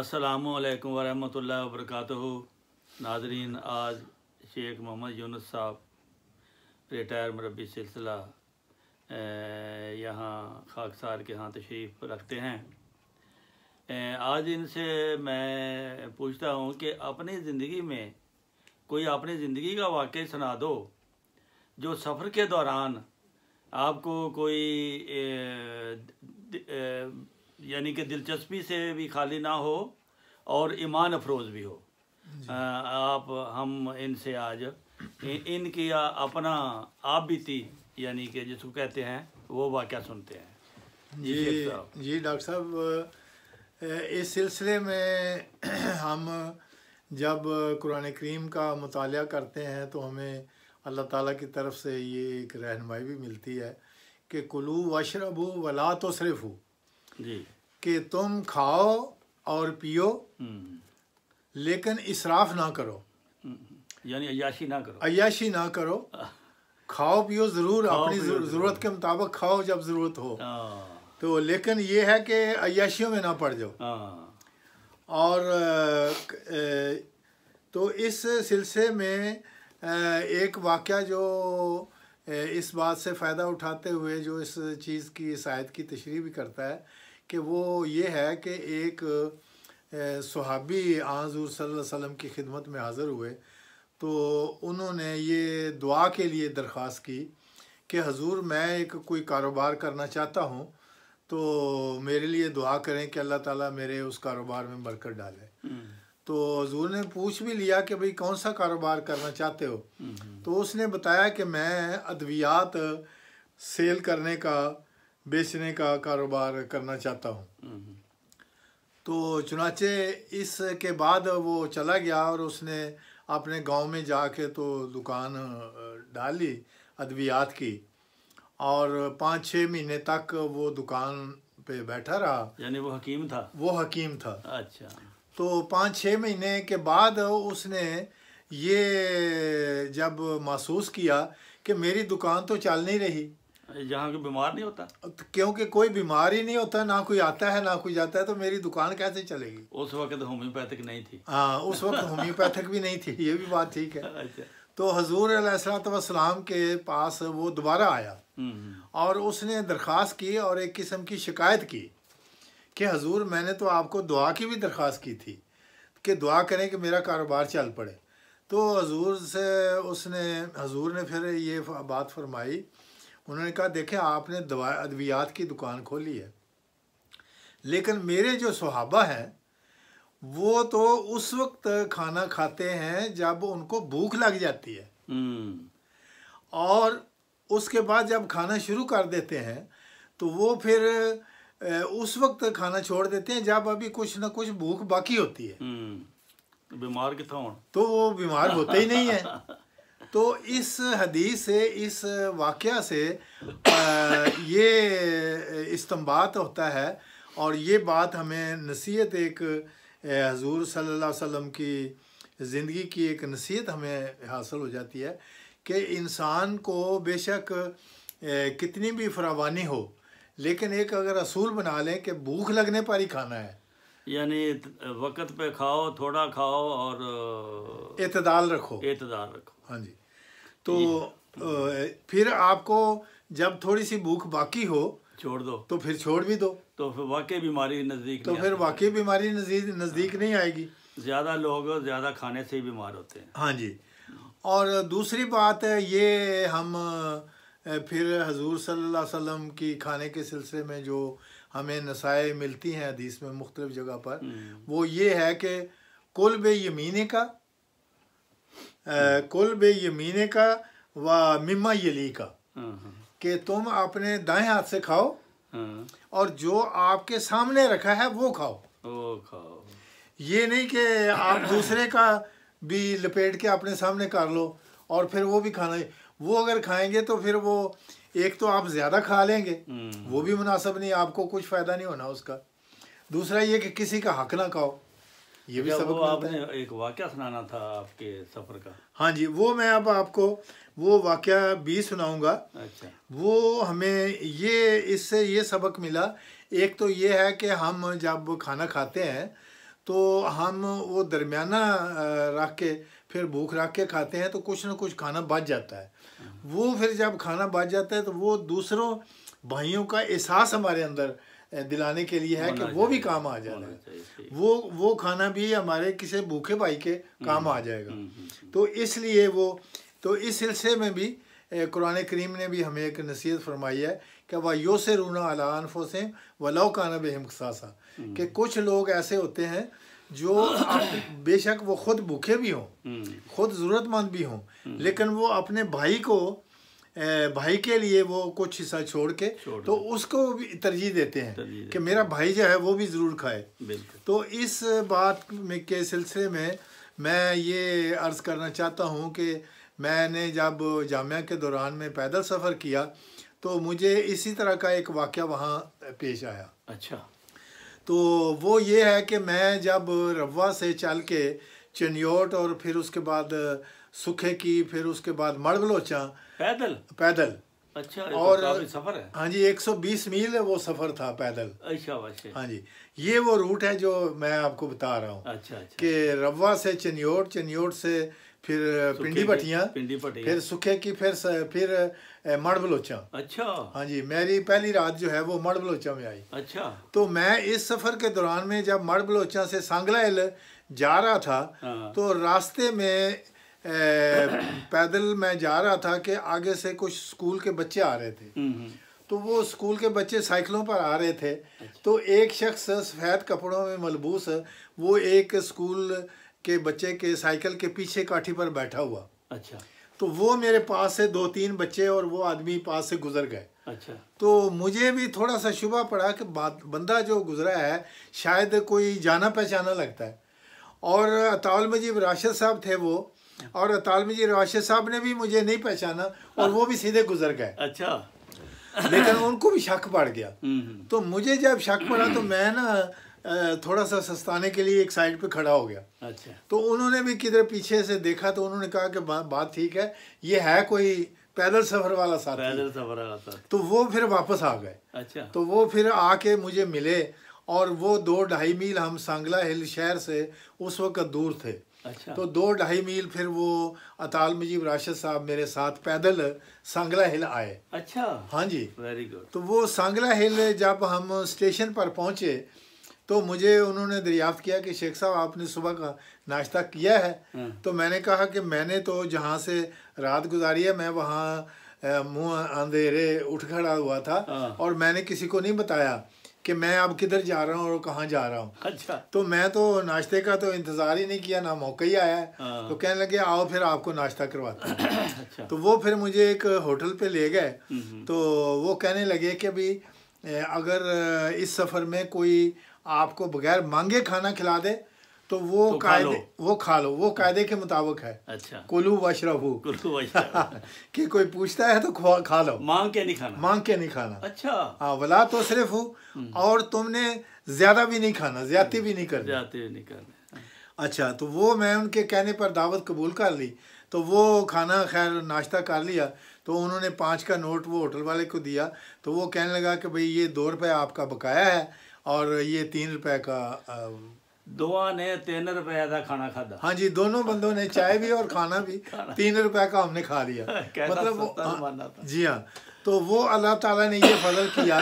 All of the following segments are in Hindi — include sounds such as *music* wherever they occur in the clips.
असलकम वरहमत ला वरक नाजरीन आज शेख मोहम्मद यूनुस साहब रिटायर मरबी सिलसिला यहाँ खाकसार के यहाँ तशरीफ़ रखते हैं आज इनसे मैं पूछता हूँ कि अपनी ज़िंदगी में कोई अपनी ज़िंदगी का वाक़ सुना दो जो सफ़र के दौरान आपको कोई ए, ए, यानी कि दिलचस्पी से भी खाली ना हो और ईमान अफरोज भी हो आ, आप हम इनसे आज इनकी अपना आप बीती यानी कि जिसको कहते हैं वो वाक्य सुनते हैं जी जी डॉक्टर साहब इस सिलसिले में *clears throat* हम जब कुरान करीम का मताल करते हैं तो हमें अल्लाह ताला की तरफ से ये एक रहनमाई भी मिलती है कि कुलू वशरबू वला तो सिर्फ़ कि तुम खाओ और पियो हम्म। लेकिन इसराफ ना करो हम्म। यानी अयाशी ना करो अयाशी ना करो खाओ पियो ज़रूर अपनी ज़रूरत के मुताबिक खाओ जब ज़रूरत हो हाँ। तो लेकिन ये है कि अयाशियों में ना पड़ जाओ हाँ। और तो इस सिलसिले में एक वाक़ जो इस बात से फ़ायदा उठाते हुए जो इस चीज़ की शायद की तशरी भी करता है कि वो ये है कि एक सहाबी आजूर वसल्लम की खिदमत में हाज़िर हुए तो उन्होंने ये दुआ के लिए दरख्वास्त की कि हजूर मैं एक कोई कारोबार करना चाहता हूँ तो मेरे लिए दुआ करें कि अल्लाह ताला मेरे उस कारोबार में बरकत डाले हम्म। तो हजूर ने पूछ भी लिया कि भाई कौन सा कारोबार करना चाहते हो तो उसने बताया कि मैं अद्वियात सेल करने का बेचने का कारोबार करना चाहता हूँ तो चुनाचे इसके बाद वो चला गया और उसने अपने गांव में जाके तो दुकान डाली अद्वियात की और पाँच छः महीने तक वो दुकान पे बैठा रहा यानी वो हकीम था वो हकीम था अच्छा तो पाँच छः महीने के बाद उसने ये जब महसूस किया कि मेरी दुकान तो चल नहीं रही यहाँ के बीमार नहीं होता क्योंकि कोई बीमार ही नहीं होता ना कोई आता है ना कोई जाता है तो मेरी दुकान कैसे चलेगी उस वक्त तो होम्योपैथिक नहीं थी हाँ उस वक्त तो होम्योपैथिक भी नहीं थी ये भी बात ठीक है अच्छा। तो हजूर सलाम के पास वो दोबारा आया हम्म, हम्म। और उसने दरख्वास्त की और एक किस्म की शिकायत की कि हजूर मैंने तो आपको दुआ की भी दरख्वास्त की थी कि दुआ करें कि मेरा कारोबार चल पड़े तो हजूर से उसने हजूर ने फिर ये बात फरमाई उन्होंने कहा देखें आपने दवा अद्वियात की दुकान खोली है लेकिन मेरे जो सुहाबा हैं वो तो उस वक्त खाना खाते हैं जब उनको भूख लग जाती है हम्म। और उसके बाद जब खाना शुरू कर देते हैं तो वो फिर उस वक्त खाना छोड़ देते हैं जब अभी कुछ ना कुछ भूख बाकी होती है हम्म, बीमार कितना हो तो वो बीमार होते ही नहीं है तो इस हदीस से इस वाक़ से ये इस्तेमाल होता है और ये बात हमें नसीहत एक हजूर सल्लल्लाहु अलैहि वसल्लम की ज़िंदगी की एक नसीहत हमें हासिल हो जाती है कि इंसान को बेशक कितनी भी फरावानी हो लेकिन एक अगर असूल बना लें कि भूख लगने पर ही खाना है यानी वक़्त पे खाओ थोड़ा खाओ और इतदाल रखो इतदाल रखो हाँ जी तो फिर आपको जब थोड़ी सी भूख बाकी हो छोड़ दो तो फिर छोड़ भी दो तो फिर वाकई बीमारी नज़दीक तो फिर वाकई बीमारी नज़दीक नज़दीक नहीं आएगी ज़्यादा लोग ज़्यादा खाने से ही बीमार होते हैं हाँ जी और दूसरी बात ये हम फिर हजूर सल्ला अलैहि की खाने के सिलसिले में जो हमें नसाए मिलती हैं हदीस में मुख्तलिफ जगह पर हम्म। वो ये है कि कुल बे यमीने का कुल बे यमीने का व मिमा यली का हम्म। कि तुम अपने दाएं हाथ से खाओ हम्म। और जो आपके सामने रखा है वो खाओ वो खाओ ये नहीं कि आप दूसरे का भी लपेट के अपने सामने कर लो और फिर वो भी खाना वो अगर खाएंगे तो फिर वो एक तो आप ज़्यादा खा लेंगे हम्म। वो भी मुनासब नहीं आपको कुछ फ़ायदा नहीं होना उसका दूसरा ये कि किसी का हक ना खाओ ये भी अच्छा, सबक आपने एक वाक्य सुनाना था आपके सफ़र का हाँ जी वो मैं अब आपको वो वाक्य भी सुनाऊंगा अच्छा वो हमें ये इससे ये सबक मिला एक तो ये है कि हम जब खाना खाते हैं तो हम वो दरमियाना रख के फिर भूख रख के खाते हैं तो कुछ ना कुछ खाना बच जाता है वो फिर जब खाना बच जाता है तो वो दूसरों भाइयों का एहसास हमारे अंदर दिलाने के लिए है कि वो भी काम आ जाना है वो वो खाना भी हमारे किसी भूखे भाई के हम्म, काम आ हम्म, जाएगा हम्म, तो इसलिए वो तो इस सिलसिले में भी कुरान करीम ने भी हमें एक नसीहत फरमाई है कि यो से रूना अलानफों से काना बेहम कि कुछ लोग ऐसे होते हैं जो बेशक वो खुद भूखे भी हों खुद ज़रूरतमंद भी हों लेकिन वो अपने भाई को भाई के लिए वो कुछ हिस्सा छोड़ के छोड़ तो उसको भी तरजीह देते हैं कि मेरा भाई जो है वो भी ज़रूर खाए तो इस बात में के सिलसिले में मैं ये अर्ज़ करना चाहता हूँ कि मैंने जब जामिया के दौरान में पैदल सफ़र किया तो मुझे इसी तरह का एक वाक़ वहाँ पेश आया अच्छा तो वो ये है कि मैं जब रवा से चल के चनियोट और फिर उसके बाद सुखे की फिर उसके बाद मड़बलोचा पैदल पैदल अच्छा तो और तो सफर है हाँ जी 120 मील है वो सफर था पैदल अच्छा हाँ जी ये वो रूट है जो मैं आपको बता रहा हूँ अच्छा, अच्छा। कि रवा से चनियोट चनियोट से फिर पिंडी भटिया फिर सुखे की फिर स, फिर मड़ बलोचा अच्छा हाँ जी मेरी पहली रात जो है वो मड़ बलोचा में आई अच्छा तो मैं इस सफर के दौरान में जब मड़ बलोचा से सांगला हिल जा रहा था हाँ। तो रास्ते में पैदल मैं जा रहा था कि आगे से कुछ स्कूल के बच्चे आ रहे थे हम्म, हम्म। तो वो स्कूल के बच्चे साइकिलों पर आ रहे थे अच्छा। तो एक शख्स सफ़ेद कपड़ों में मलबूस वो एक स्कूल के बच्चे के साइकिल के पीछे काठी पर बैठा हुआ अच्छा तो वो मेरे पास से दो तीन बच्चे और वो आदमी पास से गुजर गए अच्छा तो मुझे भी थोड़ा सा शुभा पड़ा कि बंदा जो गुजरा है शायद कोई जाना पहचाना लगता है और अताउल मजीब राशिद साहब थे वो अच्छा। और तालमी जी रवाशद साहब ने भी मुझे नहीं पहचाना और वो भी सीधे गुजर गए अच्छा लेकिन उनको भी शक पड़ गया हम्म, हम्म। तो मुझे जब शक पड़ा तो मैं ना थोड़ा सा सस्ताने के लिए एक साइड पे खड़ा हो गया अच्छा तो उन्होंने भी किधर पीछे से देखा तो उन्होंने कहा कि बा, बात ठीक है ये है कोई पैदल सफर वाला साथ पैदल सफर वाला साथ तो वो फिर वापस आ गए अच्छा तो वो फिर आके मुझे मिले और वो दो ढाई मील हम सांगला हिल शहर से उस वक्त दूर थे अच्छा तो दो ढाई मील फिर वो अताल मुजीब राशिद साहब मेरे साथ पैदल सांगला हिल आए अच्छा हाँ जी वेरी गुड तो वो सांगला हिल जब हम स्टेशन पर पहुंचे तो मुझे उन्होंने दरियाफ्त किया कि शेख साहब आपने सुबह का नाश्ता किया है हाँ। तो मैंने कहा कि मैंने तो जहाँ से रात गुजारी है मैं वहाँ मुँह अंधेरे उठ खड़ा हुआ था हाँ। और मैंने किसी को नहीं बताया कि मैं अब किधर जा रहा हूँ और कहाँ जा रहा हूँ अच्छा तो मैं तो नाश्ते का तो इंतज़ार ही नहीं किया ना मौका ही आया हाँ। तो कहने लगे आओ फिर आपको नाश्ता करवाते *clears throat* अच्छा। तो वो फिर मुझे एक होटल पे ले गए हम्म। तो वो कहने लगे कि भाई अगर इस सफ़र में कोई आपको बगैर मांगे खाना खिला दे तो वो तो कायदे वो खा लो वो कायदे के मुताबिक है अच्छा कुलू वशरफू कुलू कि कोई पूछता है तो खा, लो मांग के नहीं खाना मांग के नहीं खाना अच्छा हाँ वला तो सिर्फ हूँ हम्म। और तुमने ज्यादा भी नहीं खाना ज्यादा भी नहीं करना ज्यादा नहीं करना अच्छा तो वो मैं उनके कहने पर दावत कबूल कर ली तो वो खाना खैर नाश्ता कर लिया तो उन्होंने पाँच का नोट वो होटल वाले को दिया तो वो कहने लगा कि भाई ये दो रुपये आपका बकाया है और ये तीन रुपए का दोहा ने तीन रुपए का खाना खाधा हाँ जी दोनों बंदों ने चाय भी और खाना भी तीन रुपए का हमने खा लिया मतलब वो जी हाँ तो वो अल्लाह ताला ने ये फजल किया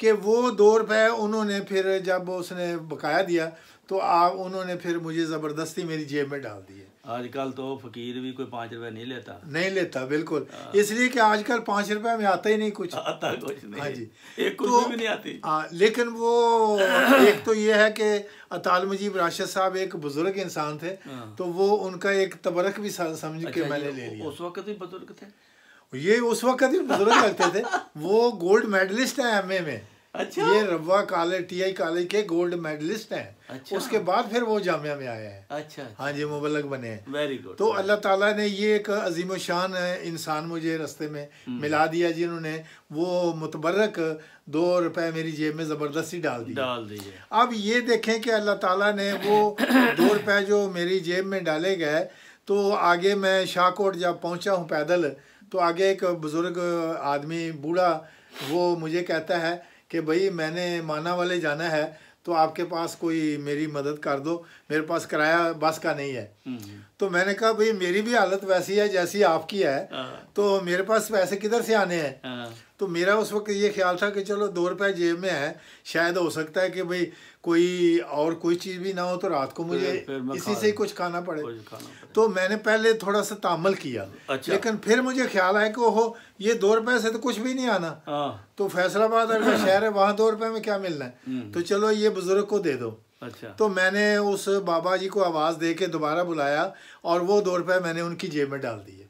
कि वो दो रुपए उन्होंने फिर जब उसने बकाया दिया तो आप उन्होंने फिर मुझे ज़बरदस्ती मेरी जेब में डाल दिए आजकल तो फकीर भी कोई पाँच रुपए नहीं लेता नहीं लेता बिल्कुल हाँ। इसलिए कि आजकल पाँच रुपए में आता ही नहीं कुछ आता कुछ नहीं हाँ जी एक कुछ तो, भी नहीं आती आ, हाँ, लेकिन वो *coughs* एक तो ये है कि अताल मुजीब राशिद साहब एक बुजुर्ग इंसान थे हाँ। तो वो उनका एक तबरक भी समझ के अच्छा, मैंने ले लिया उस वक्त भी बुजुर्ग थे ये उस वक्त भी बुजुर्ग लगते थे *laughs* वो गोल्ड मेडलिस्ट है एम में अच्छा ये रब्बा काले टीआई काले के गोल्ड मेडलिस्ट हैं अच्छा उसके बाद फिर वो जामिया में आए हैं अच्छा, अच्छा हाँ जी मुबलक बने हैं वेरी गुड तो अल्लाह ताला ने ये एक अजीम शान इंसान मुझे रास्ते में हम्म। मिला दिया जी उन्होंने वो मुतबरक दो रुपए मेरी जेब में ज़बरदस्ती डाल दी डाल दी अब ये देखें कि अल्लाह ताला ने वो दो रुपए जो मेरी जेब में डाले गए तो आगे मैं शाहकोट जब पहुंचा हूँ पैदल तो आगे एक बुज़ुर्ग आदमी बूढ़ा वो मुझे कहता है कि भाई मैंने माना वाले जाना है तो आपके पास कोई मेरी मदद कर दो मेरे पास किराया बस का नहीं है हम्म, हम्म। तो मैंने कहा भाई मेरी भी हालत वैसी है जैसी आपकी है हाँ। तो मेरे पास पैसे किधर से आने हैं हाँ। तो मेरा उस वक्त ये ख्याल था कि चलो दो रुपये जेब में है शायद हो सकता है कि भाई कोई और कोई चीज़ भी ना हो तो रात को मुझे इसी से ही कुछ खाना पड़े।, कुछ खाना पड़े तो मैंने पहले थोड़ा सा तामल किया अच्छा। लेकिन फिर मुझे ख्याल आया कि ओहो ये दो रुपए से तो कुछ भी नहीं आना हाँ। तो फैसलाबाद अगर शहर है वहाँ दो रुपये में क्या मिलना है हम्म। तो चलो ये बुज़ुर्ग को दे दो अच्छा तो मैंने उस बाबा जी को आवाज़ दे के दोबारा बुलाया और वो दो रुपये मैंने उनकी जेब में डाल दिए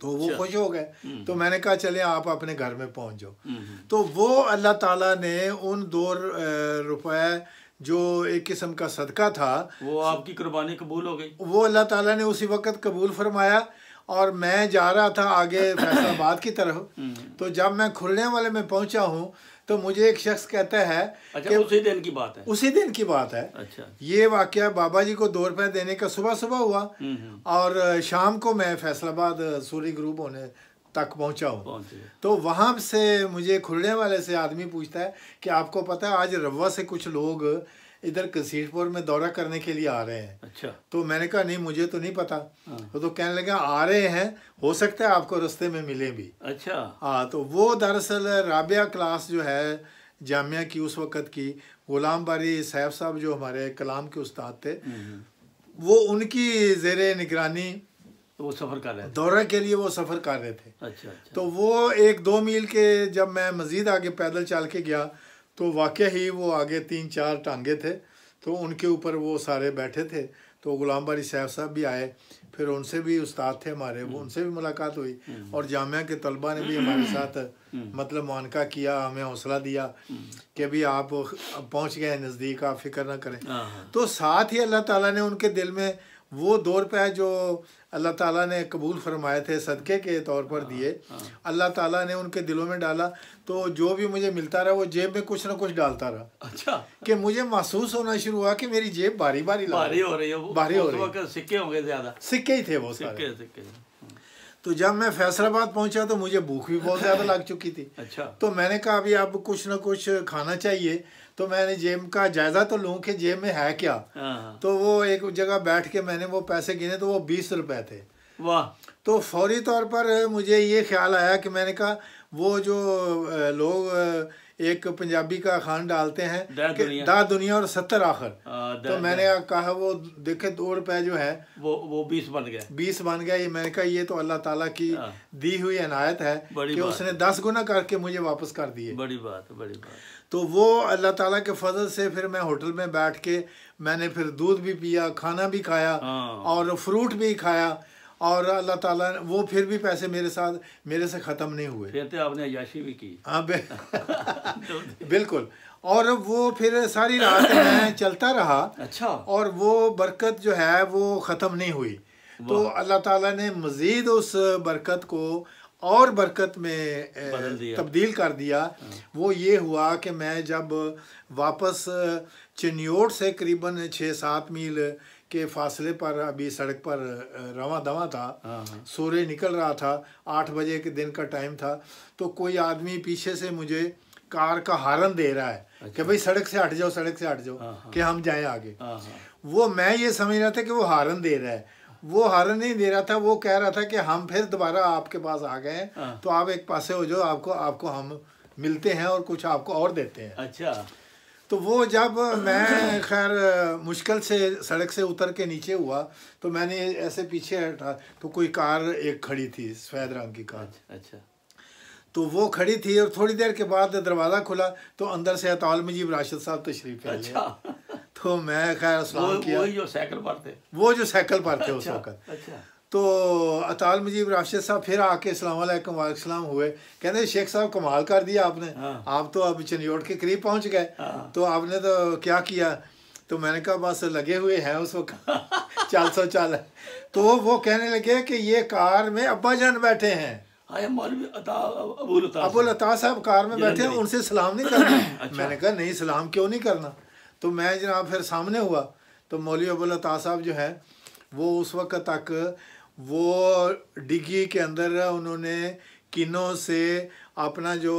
तो वो अच्छा। खुश हो गए तो हम्म। मैंने कहा चले आप अपने घर में पहुंच जाओ हम्म, हम्म। तो वो अल्लाह ताला ने उन दो रुपए जो एक किस्म का सदका था वो आपकी कुर्बानी कबूल हो गई वो अल्लाह ताला ने उसी वक्त कबूल फरमाया और मैं जा रहा था आगे *coughs* फैसलाबाद की तरफ तो जब मैं खुलने वाले में पहुंचा हूँ तो मुझे एक शख्स कहता है अच्छा, उसी दिन की बात है उसी दिन की बात है अच्छा ये वाक्य बाबा जी को दो रुपये देने का सुबह सुबह हुआ हम्म, हम्म। और शाम को मैं फैसलाबाद सूर्य ग्रुप होने तक पहुंचा हूँ तो वहां से मुझे खुलने वाले से आदमी पूछता है कि आपको पता है आज रवा से कुछ लोग इधर कसीरपुर में दौरा करने के लिए आ रहे हैं अच्छा तो मैंने कहा नहीं मुझे तो नहीं पता हाँ। तो वो तो कहने लगा आ रहे हैं हो सकता है आपको रस्ते में मिले भी अच्छा हाँ तो वो दरअसल राबिया क्लास जो है जामिया की उस वक़्त की गुलाम बारी साहेब साहब जो हमारे कलाम के उस्ताद थे हम्म, हम्म। वो उनकी जेर निगरानी तो वो सफ़र कर रहे थे दौरे के लिए वो सफ़र कर रहे थे अच्छा, अच्छा तो वो एक दो मील के जब मैं मज़ीद आगे पैदल चल के गया तो वाक़ ही वो आगे तीन चार टांगे थे तो उनके ऊपर वो सारे बैठे थे तो गुलाम बारी सैफ साहब भी आए फिर उनसे भी उस्ताद थे हमारे वो हम्म। उनसे भी मुलाकात हुई हम्म। और जामिया के तलबा ने भी हमारे हम्म। साथ मतलब मानका किया हमें हौसला दिया कि भी आप पहुंच गए नज़दीक आप फिक्र ना करें हाँ, हाँ। तो साथ ही अल्लाह ताला ने उनके दिल में वो दौर पे जो अल्लाह ताला ने कबूल फरमाए थे सदक़े के तौर पर हाँ, दिए हाँ। अल्लाह ताला ने उनके दिलों में डाला तो जो भी मुझे मिलता रहा वो जेब में कुछ ना कुछ डालता रहा अच्छा कि मुझे महसूस होना शुरू हुआ कि मेरी जेब बारी बारी बारी हो रही है बारी हो रही है सिक्के होंगे ज़्यादा सिक्के ही थे वो सारे सिक्के तो जब मैं फैसलाबाद पहुंचा तो मुझे भूख भी बहुत ज़्यादा *laughs* लग चुकी थी अच्छा तो मैंने कहा अभी अब कुछ ना कुछ खाना चाहिए तो मैंने जेब का जायजा तो लू कि जेब में है क्या हाँ। तो वो एक जगह बैठ के मैंने वो पैसे गिने तो वो बीस रुपए थे वाह तो फौरी तौर पर मुझे ये ख्याल आया कि मैंने कहा वो जो लोग एक पंजाबी का खान डालते हैं दा दुनिया, दा दुनिया और सत्तर आखिर तो मैंने कहा वो देखे दो रुपए जो है वो वो बीस बन गया बीस बन गया ये मैंने कहा ये तो अल्लाह ताला की हाँ। दी हुई अनायत है कि उसने दस गुना करके मुझे वापस कर दिए बड़ी बात बड़ी बात तो वो अल्लाह ताला के फजल से फिर मैं होटल में बैठ के मैंने फिर दूध भी पिया खाना भी खाया हाँ। और फ्रूट भी खाया और अल्लाह ताला ने वो फिर भी पैसे मेरे साथ मेरे से ख़त्म नहीं हुए फिर तो आपने अयाशी भी की हाँ *laughs* *laughs* बिल्कुल और वो फिर सारी रात में चलता रहा अच्छा और वो बरकत जो है वो ख़त्म नहीं हुई तो अल्लाह ताला ने मज़ीद उस बरकत को और बरकत में तब्दील कर दिया हाँ। वो ये हुआ कि मैं जब वापस चन्योट से करीबन छः सात मील के फासले पर अभी सड़क पर रवा दवा था हाँ, हाँ। सूर्य निकल रहा था आठ बजे के दिन का टाइम था तो कोई आदमी पीछे से मुझे कार का हारन दे रहा है अच्छा। कि भाई सड़क से हट जाओ सड़क से हट जाओ हाँ, कि हम जाएं आगे वो मैं ये समझ रहा था कि वो हारन दे रहा है वो हारन नहीं दे रहा था वो कह रहा था कि हम फिर दोबारा आपके पास आ गए तो आप एक पासे हो जाओ आपको आपको हम मिलते हैं और कुछ आपको और देते हैं अच्छा तो वो जब मैं खैर मुश्किल से सड़क से उतर के नीचे हुआ तो मैंने ऐसे पीछे हटा तो कोई कार एक खड़ी थी सफ़ेद रंग की कार अच्छा, अच्छा तो वो खड़ी थी और थोड़ी देर के बाद दरवाज़ा खुला तो अंदर से अतौल मजीब राशिद साहब तशरीफ तो अच्छा तो मैं खैर वो, वो जो साइकिल पर थे वो जो साइकिल पर थे उस अच्छा, वक्त अच्छा। तो अताल मुजीब राशिद साहब फिर आके असलम सलाम हुए कहते शेख साहब कमाल कर दिया आपने हाँ। आप तो अब चनियोट के करीब पहुंच गए हाँ। तो आपने तो क्या किया तो मैंने कहा बस लगे हुए हैं उस वक्त *laughs* चाल सौ चाल तो वो कहने लगे कि ये कार में अब्बा जान बैठे हैं अबुल अता साहब कार में बैठे हैं उनसे सलाम नहीं करना *coughs* अच्छा। मैंने कहा नहीं सलाम क्यों नहीं करना तो मैं जनाब फिर सामने हुआ तो मौलवी अबुल अता साहब जो है वो उस वक्त तक वो डिग्गी के अंदर उन्होंने किनों से अपना जो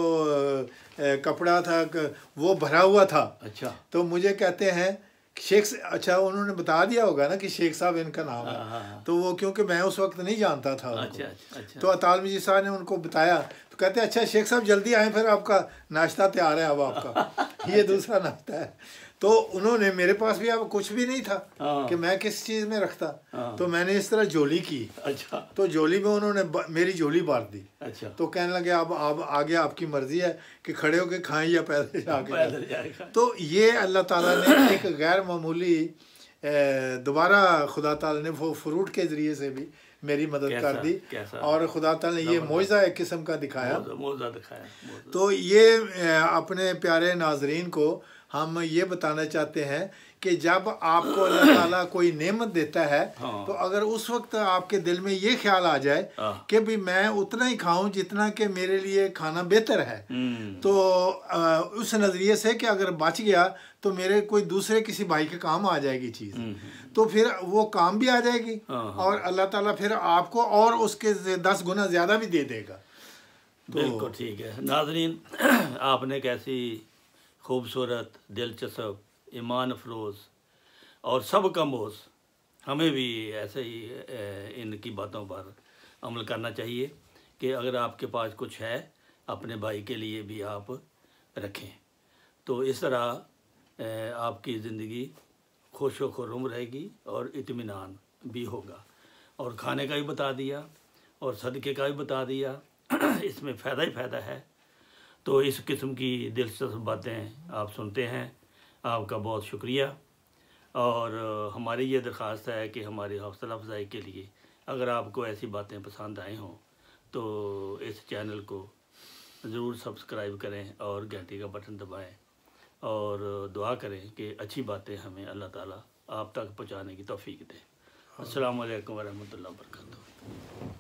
कपड़ा था वो भरा हुआ था अच्छा तो मुझे कहते हैं शेख अच्छा उन्होंने बता दिया होगा ना कि शेख साहब इनका नाम है हाँ, हाँ, हाँ। तो वो क्योंकि मैं उस वक्त नहीं जानता था अच्छा, अच्छा, अच्छा। तो अतालमी जी साहब ने उनको बताया तो कहते अच्छा शेख साहब जल्दी आए फिर आपका नाश्ता तैयार है अब आपका *laughs* ये दूसरा नाश्ता है तो उन्होंने मेरे पास भी अब कुछ भी नहीं था हाँ। कि मैं किस चीज़ में रखता हाँ। तो मैंने इस तरह जोली की अच्छा तो जोली में उन्होंने मेरी जोली बांट दी अच्छा तो कहने लगे अब आप आगे आपकी मर्जी है कि खड़े होके खाएं या पैदल जाके *laughs* तो ये अल्लाह ताला ने *coughs* एक गैर मामूली दोबारा खुदा ताला ने वो फ्रूट के ज़रिए से भी मेरी मदद कैसा, कर दी कैसा, और खुदा ताला ने ये मुआजा एक किस्म का दिखाया मुआजा दिखाया तो ये अपने प्यारे नाजरीन को हम ये बताना चाहते हैं कि जब आपको अल्लाह ताला कोई नेमत देता है हाँ। तो अगर उस वक्त आपके दिल में ये ख्याल आ जाए हाँ। कि भी मैं उतना ही खाऊं जितना कि मेरे लिए खाना बेहतर है हम्म। तो उस नज़रिए से कि अगर बच गया तो मेरे कोई दूसरे किसी भाई के काम आ जाएगी चीज़ हम्म। तो फिर वो काम भी आ जाएगी हाँ, और अल्लाह ताला फिर आपको और उसके दस गुना ज़्यादा भी दे देगा तो बिल्कुल ठीक है नाजरीन *clears throat* आपने कैसी खूबसूरत दिलचस्प ईमान अफरोज़ और सब कमोश हमें भी ऐसे ही इनकी बातों पर अमल करना चाहिए कि अगर आपके पास कुछ है अपने भाई के लिए भी आप रखें तो इस तरह आपकी ज़िंदगी खुश व खुरम रहेगी और इतमान भी होगा और खाने का भी बता दिया और सदक़े का भी बता दिया *clears throat* इसमें फ़ायदा ही फ़ायदा है तो इस किस्म की दिलचस्प बातें आप सुनते हैं आपका बहुत शुक्रिया और हमारी ये दरख्वास्त है कि हमारी हौसला अफजाई के लिए अगर आपको ऐसी बातें पसंद आई हों तो इस चैनल को ज़रूर सब्सक्राइब करें और घंटी का बटन दबाएं और दुआ करें कि अच्छी बातें हमें अल्लाह ताला आप तक पहुंचाने की तोफ़ी दें हाँ। असल वालेकुम रहमतुल्लाह